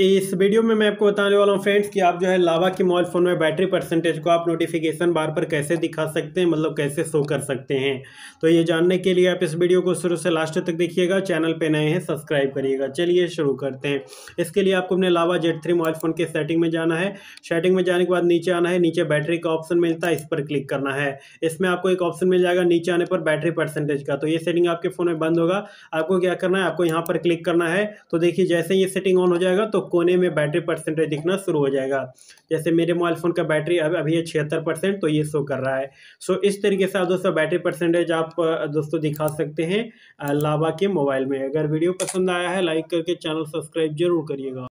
इस वीडियो में मैं आपको बताने वाला हूँ फ्रेंड्स कि आप जो है लावा के मोबाइल फ़ोन में बैटरी परसेंटेज को आप नोटिफिकेशन बार पर कैसे दिखा सकते हैं मतलब कैसे शो कर सकते हैं तो ये जानने के लिए आप इस वीडियो को शुरू से लास्ट तक देखिएगा चैनल पे नए हैं सब्सक्राइब करिएगा चलिए शुरू करते हैं इसके लिए आपको अपने Lava jet three mobile phone के सेटिंग में जाना है सेटिंग में जाने के बाद नीचे आना है नीचे बैटरी का ऑप्शन मिलता है इस पर क्लिक करना है इसमें आपको एक ऑप्शन मिल जाएगा नीचे आने पर बैटरी परसेंटेज का तो ये सेटिंग आपके फ़ोन में बंद होगा आपको क्या करना है आपको यहाँ पर क्लिक करना है तो देखिए जैसे ये सेटिंग ऑन हो जाएगा तो कोने में बैटरी परसेंटेज दिखना शुरू हो जाएगा जैसे मेरे मोबाइल फ़ोन का बैटरी अब अभी है छिहत्तर परसेंट तो ये शो कर रहा है सो इस तरीके से आप दोस्तों बैटरी परसेंटेज आप दोस्तों दिखा सकते हैं लावा के मोबाइल में अगर वीडियो पसंद आया है लाइक करके चैनल सब्सक्राइब जरूर करिएगा